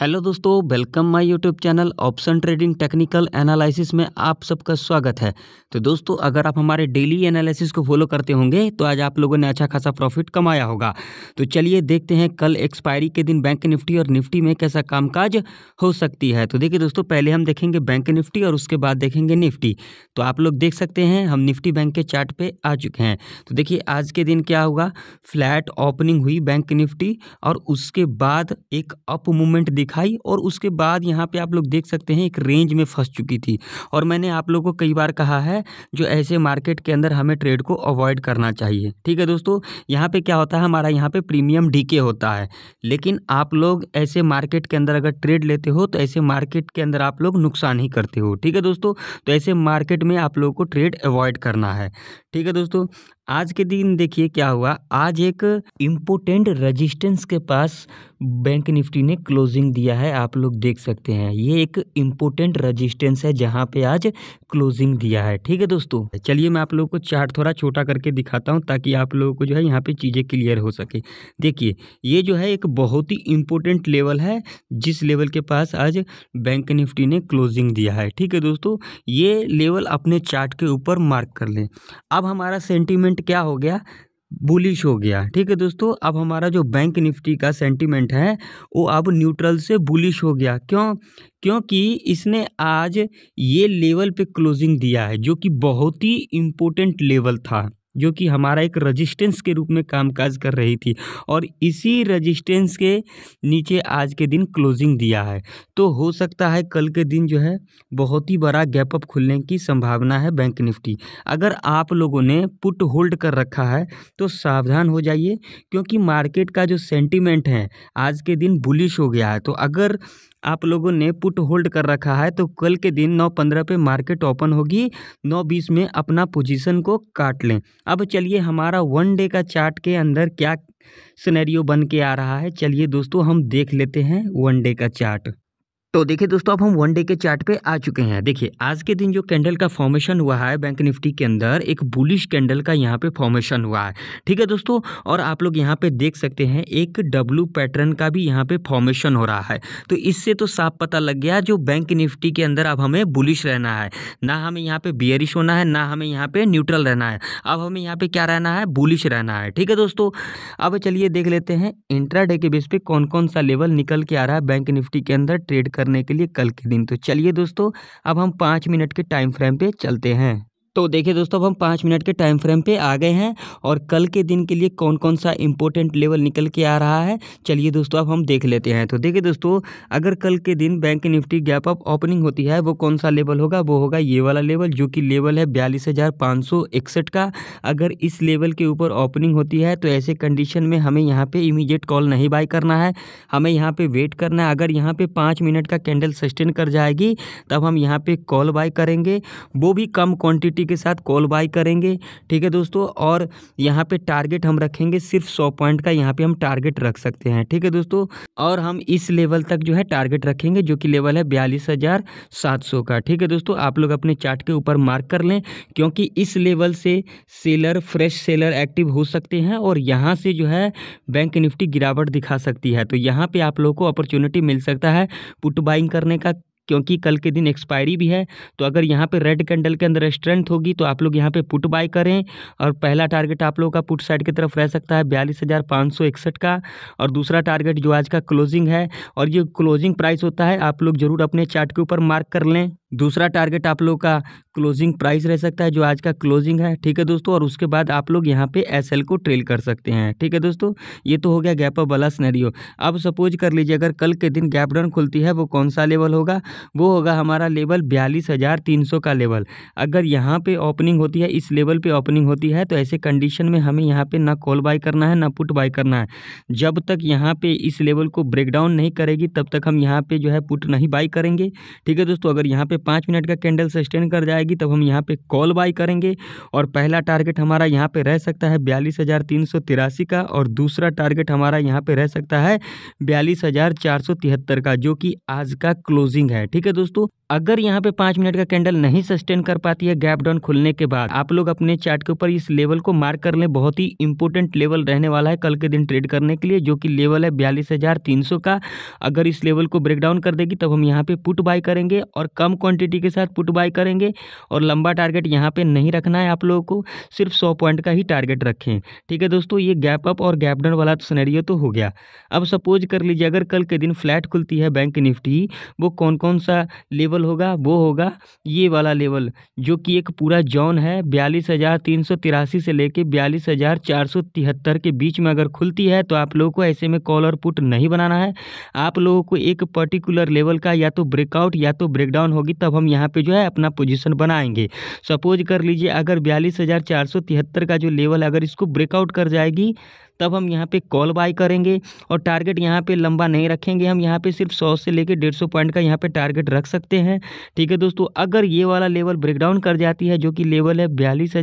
hello दोस्तों welcome my YouTube channel option trading technical analysis में आप सबका स्वागत है तो दोस्तों अगर आप हमारे डेली एनालिसिस को फॉलो करते होंगे तो आज आप लोगों ने अच्छा खासा प्रॉफिट कमाया होगा तो चलिए देखते हैं कल एक्सपायरी के दिन बैंक निफ्टी और निफ्टी में कैसा कामकाज हो सकती है तो देखिए दोस्तों पहले हम देखेंगे बैंक निफ्टी और उसके बाद देखेंगे निफ्टी तो आप लोग देख सकते हैं हम निफ्टी बैंक के चार्ट आ चुके हैं तो देखिए आज के दिन क्या होगा फ्लैट ओपनिंग हुई बैंक निफ्टी और उसके बाद एक अप मूवमेंट दिखाई और उसके बाद यहाँ पे आप लोग देख सकते हैं एक रेंज में फंस चुकी थी और मैंने आप लोगों को कई बार कहा है जो ऐसे मार्केट के अंदर हमें ट्रेड को अवॉइड करना चाहिए ठीक है दोस्तों यहाँ पे क्या होता है हमारा यहाँ पे प्रीमियम डीके होता है लेकिन आप लोग ऐसे मार्केट के अंदर अगर ट्रेड लेते हो तो ऐसे मार्केट के अंदर आप लोग नुकसान ही करते हो ठीक है दोस्तों तो ऐसे मार्केट में आप लोगों को ट्रेड अवॉइड करना है ठीक है दोस्तों आज के दिन देखिए क्या हुआ आज एक इम्पोर्टेंट रेजिस्टेंस के पास बैंक निफ्टी ने क्लोजिंग दिया है आप लोग देख सकते हैं ये एक इम्पोर्टेंट रेजिस्टेंस है जहाँ पे आज क्लोजिंग दिया है ठीक है दोस्तों चलिए मैं आप लोगों को चार्ट थोड़ा छोटा करके दिखाता हूँ ताकि आप लोगों को जो है यहाँ पर चीज़ें क्लियर हो सके देखिए ये जो है एक बहुत ही इम्पोर्टेंट लेवल है जिस लेवल के पास आज बैंक निफ्टी ने क्लोजिंग दिया है ठीक है दोस्तों ये लेवल अपने चार्ट के ऊपर मार्क कर लें अब हमारा सेंटीमेंट क्या हो गया बुलिश हो गया ठीक है दोस्तों अब हमारा जो बैंक निफ्टी का सेंटीमेंट है वो अब न्यूट्रल से बुलिश हो गया क्यों क्योंकि इसने आज ये लेवल पे क्लोजिंग दिया है जो कि बहुत ही इम्पोर्टेंट लेवल था जो कि हमारा एक रजिस्टेंस के रूप में कामकाज कर रही थी और इसी रजिस्टेंस के नीचे आज के दिन क्लोजिंग दिया है तो हो सकता है कल के दिन जो है बहुत ही बड़ा गैप अप खुलने की संभावना है बैंक निफ्टी अगर आप लोगों ने पुट होल्ड कर रखा है तो सावधान हो जाइए क्योंकि मार्केट का जो सेंटिमेंट है आज के दिन बुलिश हो गया है तो अगर आप लोगों ने पुट होल्ड कर रखा है तो कल के दिन नौ पंद्रह पे मार्केट ओपन होगी नौ बीस में अपना पोजीशन को काट लें अब चलिए हमारा वन डे का चार्ट के अंदर क्या सिनेरियो बन के आ रहा है चलिए दोस्तों हम देख लेते हैं वन डे का चार्ट तो देखिए दोस्तों अब हम वन डे के चार्ट पे आ चुके हैं देखिए आज के दिन जो कैंडल का फॉर्मेशन हुआ है बैंक निफ्टी के अंदर एक बुलिश कैंडल का यहाँ पे फॉर्मेशन हुआ है ठीक है दोस्तों और आप लोग यहाँ पे देख सकते हैं एक डब्लू पैटर्न का भी यहाँ पे फॉर्मेशन हो रहा है तो इससे तो साफ पता लग गया जो बैंक निफ्टी के अंदर अब हमें बुलिश रहना है ना हमें यहाँ पर बियरिश होना है ना हमें यहाँ पर न्यूट्रल रहना है अब हमें यहाँ पर क्या रहना है बुलिश रहना है ठीक है दोस्तों अब चलिए देख लेते हैं इंट्रा के बेस पर कौन कौन सा लेवल निकल के आ रहा है बैंक निफ्टी के अंदर ट्रेड करने के लिए कल के दिन तो चलिए दोस्तों अब हम पाँच मिनट के टाइम फ्रेम पे चलते हैं तो देखिए दोस्तों अब हम पाँच मिनट के टाइम फ्रेम पे आ गए हैं और कल के दिन के लिए कौन कौन सा इंपॉर्टेंट लेवल निकल के आ रहा है चलिए दोस्तों अब हम देख लेते हैं तो देखिए दोस्तों अगर कल के दिन bank Nifty gap up opening होती है वो कौन सा लेवल होगा वो होगा ये वाला लेवल जो कि लेवल है बयालीस का अगर इस लेवल के ऊपर ओपनिंग होती है तो ऐसे कंडीशन में हमें यहाँ पर इमीजिएट कॉल नहीं बाई करना है हमें यहाँ पर वेट करना है अगर यहाँ पर पाँच मिनट का कैंडल सस्टेन कर जाएगी तब हम यहाँ पर कॉल बाई करेंगे वो भी कम क्वान्टिटी क्वालिटी के साथ कॉल बाई करेंगे ठीक है दोस्तों और यहाँ पे टारगेट हम रखेंगे सिर्फ सौ पॉइंट का यहाँ पे हम टारगेट रख सकते हैं ठीक है दोस्तों और हम इस लेवल तक जो है टारगेट रखेंगे जो कि लेवल है बयालीस हज़ार सात सौ का ठीक है दोस्तों आप लोग अपने चार्ट के ऊपर मार्क कर लें क्योंकि इस लेवल से सेलर फ्रेश सेलर एक्टिव हो सकते हैं और यहाँ से जो है बैंक निफ्टी गिरावट दिखा सकती है तो यहाँ पर आप लोग को अपॉर्चुनिटी मिल सकता है पुट बाइंग करने का क्योंकि कल के दिन एक्सपायरी भी है तो अगर यहाँ पे रेड कैंडल के अंदर स्ट्रेंथ होगी तो आप लोग यहाँ पे पुट बाय करें और पहला टारगेट आप लोगों का पुट साइड की तरफ रह सकता है बयालीस हज़ार पाँच सौ इकसठ का और दूसरा टारगेट जो आज का क्लोजिंग है और ये क्लोजिंग प्राइस होता है आप लोग जरूर अपने चार्ट के ऊपर मार्क कर लें दूसरा टारगेट आप लोग का क्लोजिंग प्राइस रह सकता है जो आज का क्लोजिंग है ठीक है दोस्तों और उसके बाद आप लोग यहाँ पे एस को ट्रेल कर सकते हैं ठीक है दोस्तों ये तो हो गया गैप अप वाला स्नैरियो अब सपोज कर लीजिए अगर कल के दिन गैप डाउन खुलती है वो कौन सा लेवल होगा वो होगा हमारा लेवल बयालीस हज़ार तीन सौ का लेवल अगर यहाँ पर ओपनिंग होती है इस लेवल पर ओपनिंग होती है तो ऐसे कंडीशन में हमें यहाँ पर ना कॉल बाई करना है ना पुट बाई करना है जब तक यहाँ पर इस लेवल को ब्रेक डाउन नहीं करेगी तब तक हम यहाँ पर जो है पुट नहीं बाई करेंगे ठीक है दोस्तों अगर यहाँ पर पाँच मिनट का कैंडल सस्टेन कर जाएगी जाएगी तब हम यहाँ पे कॉल बाई करेंगे और पहला टारगेट हमारा यहाँ पे रह सकता है बयालीस हज़ार तीन सौ तिरासी का और दूसरा टारगेट हमारा यहाँ पे रह सकता है बयालीस हज़ार चार सौ तिहत्तर का जो कि आज का क्लोजिंग है ठीक है दोस्तों अगर यहाँ पे पाँच मिनट का कैंडल नहीं सस्टेन कर पाती है गैप डाउन खुलने के बाद आप लोग अपने चार्ट के ऊपर इस लेवल को मार्क कर लें बहुत ही इंपॉर्टेंट लेवल रहने वाला है कल के दिन ट्रेड करने के लिए जो कि लेवल है बयालीस हज़ार तीन सौ का अगर इस लेवल को ब्रेक डाउन कर देगी तब हम यहाँ पे पुट बाई करेंगे और कम क्वांटिटी के साथ पुट बाई करेंगे और लंबा टारगेट यहाँ पे नहीं रखना है आप लोगों को सिर्फ सौ पॉइंट का ही टारगेट रखें ठीक है दोस्तों ये गैप अप और गैप डाउन वाला स्नैरियो तो हो गया अब सपोज कर लीजिए अगर कल के दिन फ्लैट खुलती है बैंक निफ्टी वो कौन कौन सा लेवल होगा वो होगा ये वाला लेवल जो कि एक पूरा जॉन है बयालीस हज़ार तीन सौ तिरासी से लेकर बयालीस हज़ार चार सौ तिहत्तर के बीच में अगर खुलती है तो आप लोगों को ऐसे में कॉल और पुट नहीं बनाना है आप लोगों को एक पर्टिकुलर लेवल का या तो ब्रेकआउट या तो ब्रेकडाउन होगी तब हम यहाँ पे जो है अपना पोजीशन बनाएंगे सपोज कर लीजिए अगर बयालीस हज़ार चार सौ तिहत्तर का जो लेवल अगर इसको ब्रेकआउट कर जाएगी तब हम यहाँ पे कॉल बाय करेंगे और टारगेट यहाँ पे लंबा नहीं रखेंगे हम यहाँ पे सिर्फ 100 से लेकर 150 पॉइंट का यहाँ पे टारगेट रख सकते हैं ठीक है दोस्तों अगर ये वाला लेवल ब्रेकडाउन कर जाती है जो कि लेवल है बयालीस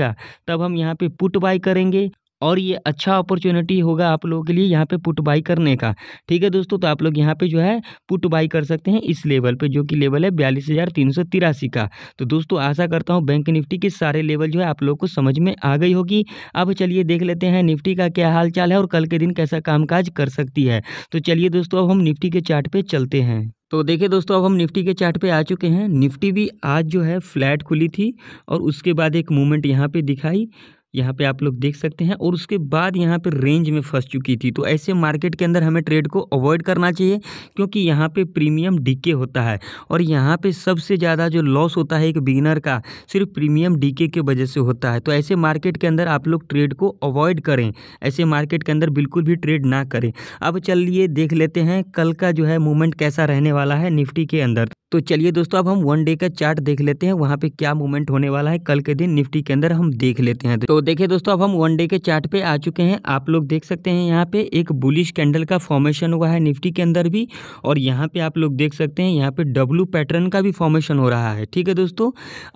का तब हम यहाँ पे पुट बाय करेंगे और ये अच्छा अपॉर्चुनिटी होगा आप लोगों के लिए यहाँ पे पुट बाई करने का ठीक है दोस्तों तो आप लोग यहाँ पे जो है पुट बाई कर सकते हैं इस लेवल पे जो कि लेवल है बयालीस हज़ार तीन सौ तिरासी का तो दोस्तों आशा करता हूँ बैंक निफ्टी के सारे लेवल जो है आप लोग को समझ में आ गई होगी अब चलिए देख लेते हैं निफ्टी का क्या हाल चाल है और कल के दिन कैसा कामकाज कर सकती है तो चलिए दोस्तों अब हम निफ्टी के चार्ट पे चलते हैं तो देखिए दोस्तों अब हम निफ्टी के चार्ट पे आ चुके हैं निफ्टी भी आज जो है फ्लैट खुली थी और उसके बाद एक मूवमेंट यहाँ पे दिखाई यहाँ पे आप लोग देख सकते हैं और उसके बाद यहाँ पे रेंज में फंस चुकी थी तो ऐसे मार्केट के अंदर हमें ट्रेड को अवॉइड करना चाहिए क्योंकि यहाँ पे प्रीमियम डीके होता है और यहाँ पे सबसे ज़्यादा जो लॉस होता है एक बिगिनर का सिर्फ प्रीमियम डीके के वजह से होता है तो ऐसे मार्केट के अंदर आप लोग ट्रेड को अवॉइड करें ऐसे मार्केट के अंदर बिल्कुल भी ट्रेड ना करें अब चलिए देख लेते हैं कल का जो है मूवमेंट कैसा रहने वाला है निफ्टी के अंदर तो चलिए दोस्तों अब हम वन डे का चार्ट देख लेते हैं वहाँ पे क्या मूवमेंट होने वाला है कल के दिन निफ्टी के अंदर हम देख लेते हैं तो देखिए दोस्तों अब हम वन डे के चार्ट पे आ चुके हैं आप लोग देख सकते हैं यहाँ पे एक बुलिश कैंडल का फॉर्मेशन हुआ है निफ्टी के अंदर भी और यहाँ पे आप लोग देख सकते हैं यहाँ पे डब्लू पैटर्न का भी फॉर्मेशन हो रहा है ठीक है दोस्तों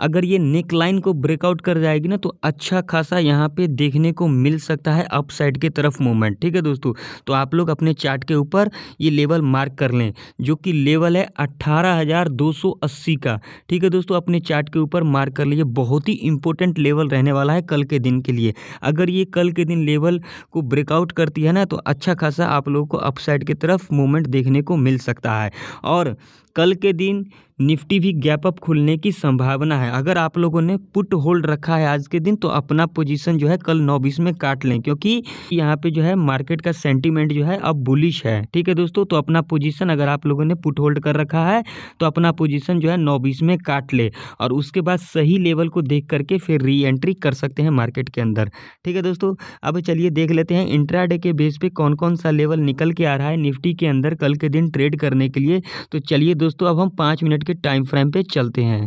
अगर ये नेक लाइन को ब्रेकआउट कर जाएगी ना तो अच्छा खासा यहाँ पे देखने को मिल सकता है अप साइड की तरफ मूवमेंट ठीक है दोस्तों तो आप लोग अपने चार्ट के ऊपर ये लेवल मार्क कर लें जो कि लेवल है अट्ठारह हज़ार दो सौ अस्सी का ठीक है दोस्तों अपने चार्ट के ऊपर मार्क कर लीजिए बहुत ही इंपॉर्टेंट लेवल रहने वाला है कल के दिन के लिए अगर ये कल के दिन लेवल को ब्रेकआउट करती है ना तो अच्छा खासा आप लोगों को अपसाइड की तरफ मूवमेंट देखने को मिल सकता है और कल के दिन निफ्टी भी गैप अप खुलने की संभावना है अगर आप लोगों ने पुट होल्ड रखा है आज के दिन तो अपना पोजीशन जो है कल नौ बीस में काट लें क्योंकि यहाँ पे जो है मार्केट का सेंटीमेंट जो है अब बुलिश है ठीक है दोस्तों तो अपना पोजीशन अगर आप लोगों ने पुट होल्ड कर रखा है तो अपना पोजीशन जो है नौ बीस में काट ले और उसके बाद सही लेवल को देख करके फिर री एंट्री कर सकते हैं मार्केट के अंदर ठीक है दोस्तों अब चलिए देख लेते हैं इंट्राडे के बेस पर कौन कौन सा लेवल निकल के आ रहा है निफ्टी के अंदर कल के दिन ट्रेड करने के लिए तो चलिए दोस्तों अब हम पाँच मिनट के टाइम फ्रेम पे चलते हैं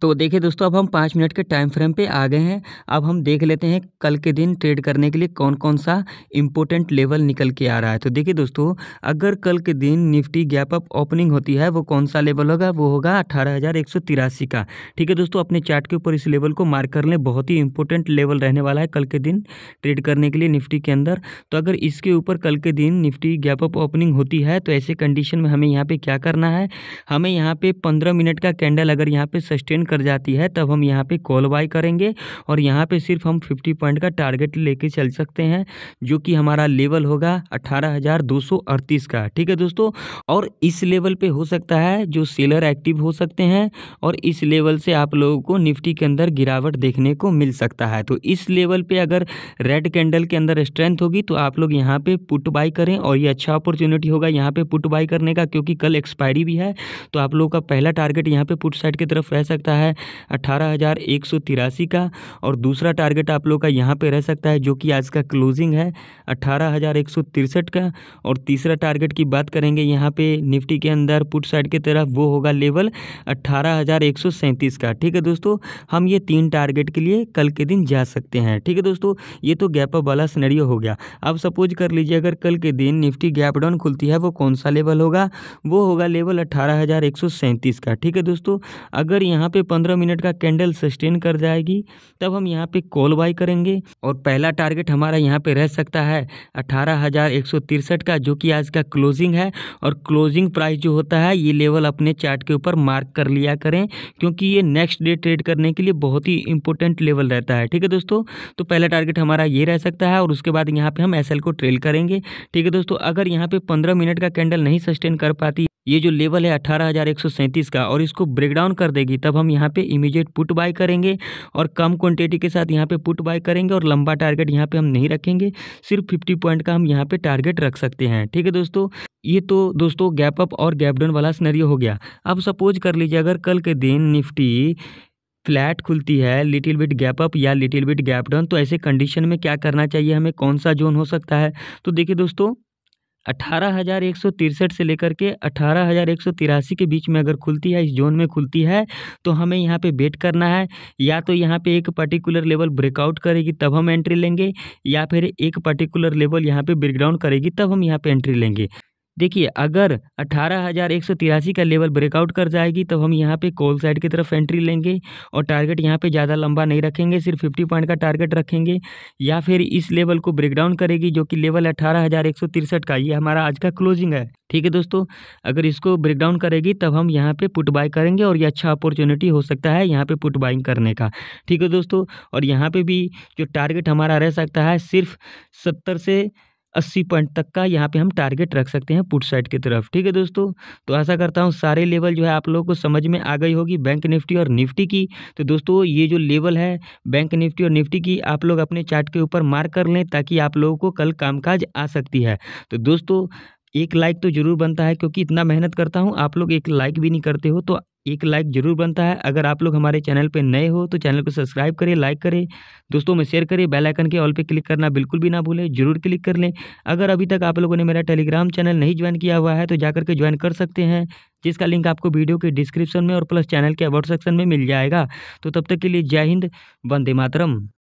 तो देखिए दोस्तों अब हम पाँच मिनट के टाइम फ्रेम पे आ गए हैं अब हम देख लेते हैं कल के दिन ट्रेड करने के लिए कौन कौन सा इम्पोर्टेंट लेवल निकल के आ रहा है तो देखिए दोस्तों अगर कल के दिन निफ्टी गैप अप ओपनिंग होती है वो कौन सा लेवल होगा वो होगा अठारह का ठीक है दोस्तों अपने चार्ट के ऊपर इस लेवल को मार्क कर लें बहुत ही इंपॉर्टेंट लेवल रहने वाला है कल के दिन ट्रेड करने के लिए निफ्टी के अंदर तो अगर इसके ऊपर कल के दिन निफ्टी गैप अप ओपनिंग होती है तो ऐसे कंडीशन में हमें यहाँ पर क्या करना है हमें यहाँ पर पंद्रह मिनट का कैंडल अगर यहाँ पर सस्टेन कर जाती है तब हम यहाँ पे कॉल बाई करेंगे और यहाँ पे सिर्फ हम फिफ्टी पॉइंट का टारगेट लेके चल सकते हैं जो कि हमारा लेवल होगा अट्ठारह का ठीक है दोस्तों और इस लेवल पे हो सकता है जो सेलर एक्टिव हो सकते हैं और इस लेवल से आप लोगों को निफ्टी के अंदर गिरावट देखने को मिल सकता है तो इस लेवल पर अगर रेड कैंडल के अंदर स्ट्रेंथ होगी तो आप लोग यहाँ पे पुट बाई करें और ये अच्छा अपॉर्चुनिटी होगा यहाँ पे पुट बाई करने का क्योंकि कल एक्सपायरी भी है तो आप लोगों का पहला टारगेट यहाँ पे पुट साइड की तरफ रह सकता है सकता है अट्ठारह का और दूसरा टारगेट आप लोग का यहाँ पे रह सकता है जो कि आज का क्लोजिंग है अट्ठारह का और तीसरा टारगेट की बात करेंगे यहाँ पे निफ्टी के अंदर पुट साइड की तरफ वो होगा लेवल अट्ठारह का ठीक है दोस्तों हम ये तीन टारगेट के लिए कल के दिन जा सकते हैं ठीक है दोस्तों ये तो गैप अप वाला सिनेरियो हो गया अब सपोज कर लीजिए अगर कल के दिन निफ्टी गैप डाउन खुलती है वो कौन सा लेवल होगा वो होगा लेवल अट्ठारह का ठीक है दोस्तों अगर यहाँ पे पंद्रह मिनट का कैंडल सस्टेन कर जाएगी तब हम यहाँ पे कॉल बाई करेंगे और पहला टारगेट हमारा यहाँ पे रह सकता है अठारह हज़ार एक सौ तिरसठ का जो कि आज का क्लोजिंग है और क्लोजिंग प्राइस जो होता है ये लेवल अपने चार्ट के ऊपर मार्क कर लिया करें क्योंकि ये नेक्स्ट डे ट्रेड करने के लिए बहुत ही इंपॉर्टेंट लेवल रहता है ठीक है दोस्तों तो पहला टारगेट हमारा ये रह सकता है और उसके बाद यहाँ पे हम एस को ट्रेल करेंगे ठीक है दोस्तों अगर यहाँ पे पंद्रह मिनट का कैंडल नहीं सस्टेन कर पाती ये जो लेवल है अट्ठारह का और इसको ब्रेकडाउन कर देगी तब हम यहाँ पे इमीडिएट पुट बाय करेंगे और कम क्वांटिटी के साथ यहाँ पे पुट बाय करेंगे और लंबा टारगेट यहाँ पे हम नहीं रखेंगे सिर्फ फिफ्टी पॉइंट का हम यहाँ पे टारगेट रख सकते हैं ठीक है दोस्तों ये तो दोस्तों गैप अप और गैप डाउन वाला स्नरियो हो गया अब सपोज कर लीजिए अगर कल के दिन निफ्टी फ्लैट खुलती है लिटिल बिट गैप अप या लिटिल बिट गैप डाउन तो ऐसे कंडीशन में क्या करना चाहिए हमें कौन सा जोन हो सकता है तो देखिए दोस्तों अठारह हज़ार एक सौ तिरसठ से लेकर के अठारह हज़ार एक सौ तिरासी के बीच में अगर खुलती है इस जोन में खुलती है तो हमें यहाँ पे बेट करना है या तो यहाँ पे एक पर्टिकुलर लेवल ब्रेकआउट करेगी तब हम एंट्री लेंगे या फिर एक पर्टिकुलर लेवल यहाँ पे ब्रेकडाउन करेगी तब हम यहाँ पे एंट्री लेंगे देखिए अगर अठारह हज़ार एक सौ तिरासी का लेवल ब्रेकआउट कर जाएगी तो हम यहाँ पे कॉल साइड की तरफ एंट्री लेंगे और टारगेट यहाँ पे ज़्यादा लंबा नहीं रखेंगे सिर्फ फिफ्टी पॉइंट का टारगेट रखेंगे या फिर इस लेवल को ब्रेकडाउन करेगी जो कि लेवल अठारह हज़ार एक सौ तिरसठ का ये हमारा आज का क्लोजिंग है ठीक है दोस्तों अगर इसको ब्रेकडाउन करेगी तब हम यहाँ पे पुट बाई करेंगे और ये अच्छा अपॉर्चुनिटी हो सकता है यहाँ पे पुट बाइंग करने का ठीक है दोस्तों और यहाँ पे भी जो टारगेट हमारा रह सकता है सिर्फ सत्तर से अस्सी पॉइंट तक का यहाँ पे हम टारगेट रख सकते हैं पुट साइड की तरफ ठीक है दोस्तों तो आशा करता हूँ सारे लेवल जो है आप लोगों को समझ में आ गई होगी बैंक निफ्टी और निफ्टी की तो दोस्तों ये जो लेवल है बैंक निफ्टी और निफ्टी की आप लोग अपने चार्ट के ऊपर मार्क कर लें ताकि आप लोगों को कल कामकाज आ सकती है तो दोस्तों एक लाइक तो जरूर बनता है क्योंकि इतना मेहनत करता हूँ आप लोग एक लाइक भी नहीं करते हो तो एक लाइक ज़रूर बनता है अगर आप लोग हमारे चैनल पर नए हो तो चैनल को सब्सक्राइब करें लाइक करें दोस्तों में शेयर करें बेल आइकन के ऑल पे क्लिक करना बिल्कुल भी ना भूलें जरूर क्लिक कर लें अगर अभी तक आप लोगों ने मेरा टेलीग्राम चैनल नहीं ज्वाइन किया हुआ है तो जाकर के ज्वाइन कर सकते हैं जिसका लिंक आपको वीडियो के डिस्क्रिप्शन में और प्लस चैनल के अबाउट सेक्शन में मिल जाएगा तो तब तक के लिए जय हिंद वंदे मातरम